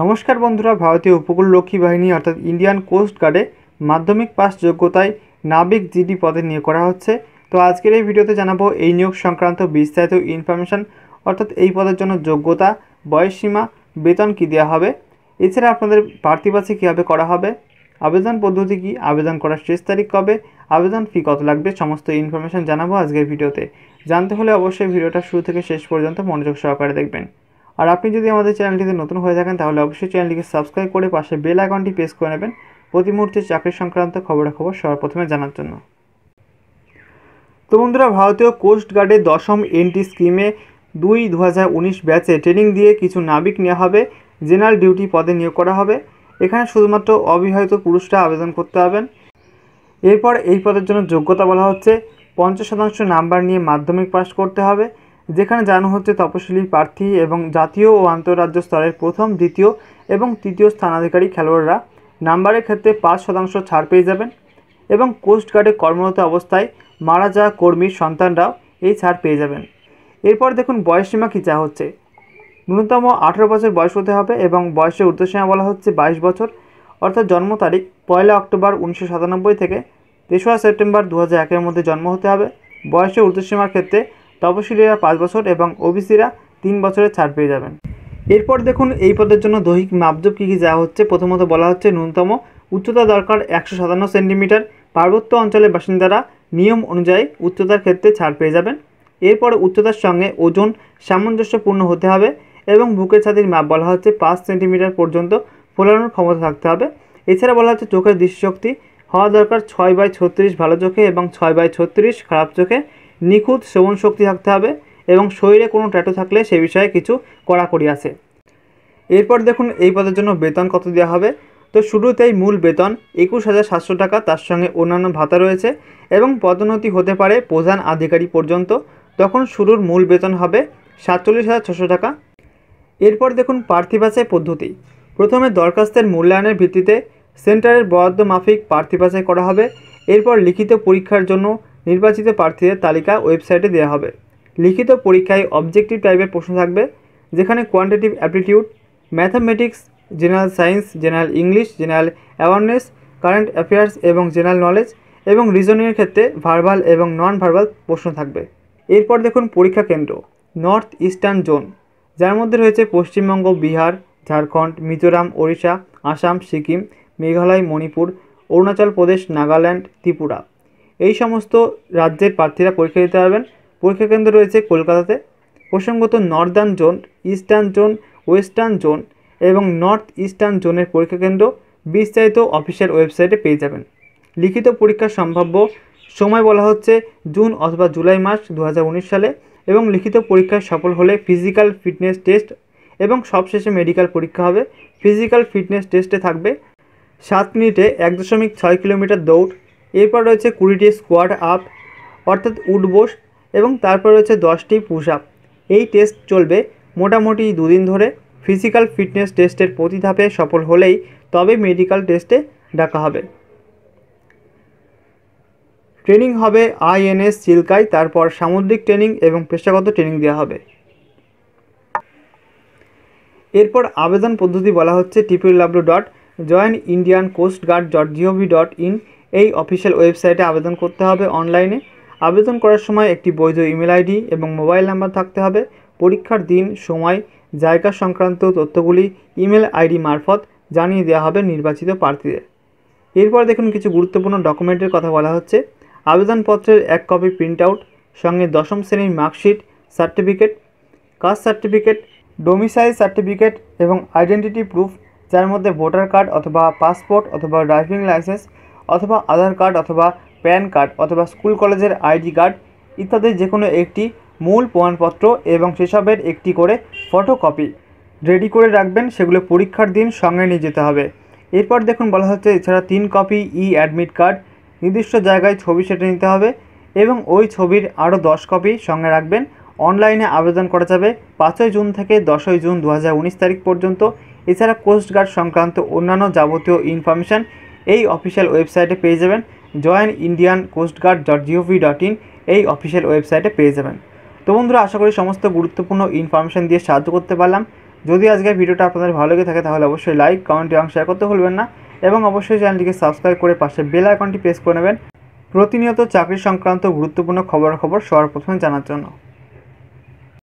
নমস্কার বন্ধুরা ভারতীয় উপকূল রক্ষী বাহিনী অর্থাৎ ইন্ডিয়ান কোস্ট গার্ডে মাধ্যমিক পাস যোগ্যতায় নাবিক জিডি পদে নিয়োগ করা হচ্ছে তো আজকের এই ভিডিওতে জানাবো এই নিয়োগ সংক্রান্ত বিস্তারিত ইনফরমেশান অর্থাৎ এই পদের জন্য যোগ্যতা বয়সসীমা বেতন কী দেওয়া হবে এছাড়া আপনাদের প্রার্থী পাশে কীভাবে করা হবে আবেদন পদ্ধতি কী আবেদন করার শেষ তারিখ কবে আবেদন ফি কত লাগবে সমস্ত ইনফরমেশান জানাবো আজকের ভিডিওতে জানতে হলে অবশ্যই ভিডিওটা শুরু থেকে শেষ পর্যন্ত মনোযোগ সহকারে দেখবেন আর আপনি যদি আমাদের চ্যানেলটিতে নতুন হয়ে থাকেন তাহলে অবশ্যই চ্যানেলটিকে সাবস্ক্রাইব করে পাশে বেল আইকনটি প্রেস করে নেবেন প্রতি মুহূর্তে চাকরি সংক্রান্ত খবরাখবর সর্বপ্রথমে জানার জন্য তো বন্ধুরা ভারতীয় কোস্ট গার্ডের দশম এনটি স্কিমে দুই দু ব্যাচে ট্রেনিং দিয়ে কিছু নাবিক নেওয়া হবে জেনারেল ডিউটি পদে নিয়োগ করা হবে এখানে শুধুমাত্র অবিবাহিত পুরুষরা আবেদন করতে হবেন এরপর এই পদের জন্য যোগ্যতা বলা হচ্ছে পঞ্চাশ শতাংশ নাম্বার নিয়ে মাধ্যমিক পাশ করতে হবে যেখানে জানানো হচ্ছে তপশিলি প্রার্থী এবং জাতীয় ও আন্তঃরাজ্য স্তরের প্রথম দ্বিতীয় এবং তৃতীয় স্থানাধিকারী খেলোয়াড়রা নাম্বারের ক্ষেত্রে পাঁচ শতাংশ ছাড় পেয়ে যাবেন এবং কোস্টগার্ডে কর্মরত অবস্থায় মারা যাওয়া কর্মীর সন্তানরাও এই ছাড় পেয়ে যাবেন এরপর দেখুন বয়সসীমা কী চা হচ্ছে ন্যূনতম আঠেরো বছর বয়স হতে হবে এবং বয়সের ঊর্ধ্বসীমা বলা হচ্ছে বাইশ বছর অর্থাৎ জন্ম তারিখ পয়লা অক্টোবর উনিশশো সাতানব্বই থেকে তেসরা সেপ্টেম্বর দু হাজার মধ্যে জন্ম হতে হবে বয়সের উর্ধ্বসীমার ক্ষেত্রে তপশিলীরা পাঁচ বছর এবং ওবিসিরা তিন বছরের ছাড় পেয়ে যাবেন এরপর দেখুন এই পদের জন্য দৈহিক মাপজব কী কী যাওয়া হচ্ছে প্রথমত বলা হচ্ছে ন্যূনতম উচ্চতা দরকার একশো সাতান্ন সেন্টিমিটার পার্বত্য অঞ্চলের বাসিন্দারা নিয়ম অনুযায়ী উচ্চতার ক্ষেত্রে ছাড় পেয়ে যাবেন এরপর উচ্চতার সঙ্গে ওজন সামঞ্জস্যপূর্ণ হতে হবে এবং বুকের ছাতির মাপ বলা হচ্ছে পাঁচ সেন্টিমিটার পর্যন্ত ফোলানোর ক্ষমতা থাকতে হবে এছাড়া বলা হচ্ছে চোখের দৃষ্টিশক্তি হওয়া দরকার ছয় বাই ছত্রিশ ভালো চোখে এবং ছয় বাই ছত্রিশ খারাপ চোখে নিখুঁত শ্রবণ শক্তি থাকতে হবে এবং শরীরে কোনো ট্যাটু থাকলে সে বিষয়ে কিছু কড়াকড়ি আছে এরপর দেখুন এই পদের জন্য বেতন কত দেওয়া হবে তো শুরুতেই মূল বেতন একুশ হাজার সাতশো টাকা তার সঙ্গে অন্যান্য ভাতা রয়েছে এবং পদোন্নতি হতে পারে প্রধান আধিকারিক পর্যন্ত তখন শুরুর মূল বেতন হবে সাতচল্লিশ হাজার ছশো টাকা এরপর দেখুন প্রার্থী পদ্ধতি প্রথমে দরখাস্তের মূল্যায়নের ভিত্তিতে সেন্টারের বরাদ্দ মাফিক প্রার্থী করা হবে এরপর লিখিত পরীক্ষার জন্য নির্বাচিত প্রার্থীদের তালিকা ওয়েবসাইটে দেওয়া হবে লিখিত পরীক্ষায় অবজেক্টিভ টাইপের প্রশ্ন থাকবে যেখানে quantitative aptitude mathematics general science general English general awareness current affairs এবং জেনারেল নলেজ এবং রিজনিংয়ের ক্ষেত্রে ভার্বাল এবং নন ভার্বাল প্রশ্ন থাকবে এরপর দেখুন পরীক্ষা কেন্দ্র নর্থ ইস্টার্ন জোন যার মধ্যে রয়েছে পশ্চিমবঙ্গ বিহার ঝাড়খণ্ড মিজোরাম ওড়িশা আসাম সিকিম মেঘালয় মণিপুর অরুণাচল প্রদেশ নাগাল্যান্ড ত্রিপুরা এই সমস্ত রাজ্যের প্রার্থীরা পরীক্ষা দিতে পারবেন পরীক্ষা কেন্দ্র রয়েছে কলকাতাতে প্রসঙ্গত northern zone eastern zone western zone এবং নর্থ ইস্টার্ন জোনের পরীক্ষা কেন্দ্র বিস্তারিত অফিসিয়াল ওয়েবসাইটে পেয়ে যাবেন লিখিত পরীক্ষার সম্ভাব্য সময় বলা হচ্ছে জুন অথবা জুলাই মাস দু সালে এবং লিখিত পরীক্ষায় সফল হলে ফিজিক্যাল ফিটনেস টেস্ট এবং সবশেষে মেডিকেল পরীক্ষা হবে ফিজিক্যাল ফিটনেস টেস্টে থাকবে সাত মিনিটে এক দশমিক ছয় কিলোমিটার দৌড় এরপর রয়েছে কুড়িটি স্কোয়াড আপ অর্থাৎ উডবোস এবং তারপর রয়েছে দশটি পুশ আপ এই টেস্ট চলবে মোটামুটি দুদিন ধরে ফিজিক্যাল ফিটনেস টেস্টের প্রতি ধাপে সফল হলেই তবে মেডিকেল টেস্টে ডাকা হবে ট্রেনিং হবে আইএনএস চিল্কায় তারপর সামুদ্রিক ট্রেনিং এবং পেশাগত ট্রেনিং দেওয়া হবে এরপর আবেদন পদ্ধতি বলা হচ্ছে টিপিডাব্লিউ dot join Indian coastguard dot G O V dot in এই অফিসিয়াল ওয়েবসাইটে আবেদন করতে হবে অনলাইনে আবেদন করার সময় একটি বৈধ ইমেল আইডি এবং মোবাইল নাম্বার থাকতে হবে পরীক্ষার দিন সময় জায়গা সংক্রান্ত তথ্যগুলি ইমেল আইডি মারফত জানিয়ে দেওয়া হবে নির্বাচিত প্রার্থীদের এরপর দেখুন কিছু গুরুত্বপূর্ণ ডকুমেন্টের কথা বলা হচ্ছে আবেদনপত্রের এক কপি প্রিন্ট আউট সঙ্গে দশম শ্রেণীর marksheet certificate caste certificate domicile certificate এবং আইডেন্টিটি প্রুফ যার মধ্যে ভোটার কার্ড অথবা পাসপোর্ট অথবা ড্রাইভিং লাইসেন্স অথবা আধার কার্ড অথবা প্যান কার্ড অথবা স্কুল কলেজের আইডি কার্ড ইত্যাদি যে কোনো একটি মূল প্রমাণপত্র এবং সেসবের একটি করে ফটোকপি রেডি করে রাখবেন সেগুলো পরীক্ষার দিন সঙ্গে নিয়ে যেতে হবে এরপর দেখুন বলা হচ্ছে এছাড়া তিন কপি ই অ্যাডমিট কার্ড নির্দিষ্ট জায়গায় ছবি সেটে নিতে হবে এবং ওই ছবির আরও দশ কপি সঙ্গে রাখবেন অনলাইনে আবেদন করা যাবে পাঁচই জুন থেকে দশই জুন দু তারিখ পর্যন্ত এছাড়া কোস্টগার্ড সংক্রান্ত অন্যান্য যাবতীয় ইনফরমেশান এই অফিসিয়াল ওয়েবসাইটে পেয়ে যাবেন join Indian coastguard dot G O V dot in এই অফিসিয়াল ওয়েবসাইটে পেয়ে যাবেন তো বন্ধুরা আশা করি সমস্ত গুরুত্বপূর্ণ ইনফরমেশান দিয়ে সাহায্য করতে পারলাম যদি আজকের ভিডিওটা আপনাদের ভালো লেগে থাকে তাহলে অবশ্যই লাইক কমেন্ট এবং শেয়ার করতে ভুলবেন না এবং অবশ্যই চ্যানেলটিকে সাবস্ক্রাইব করে পাশে বেল আইকনটি প্রেস করে নেবেন প্রতিনিয়ত চাকরি সংক্রান্ত গুরুত্বপূর্ণ খবরাখবর সবার প্রথমে জানার জন্য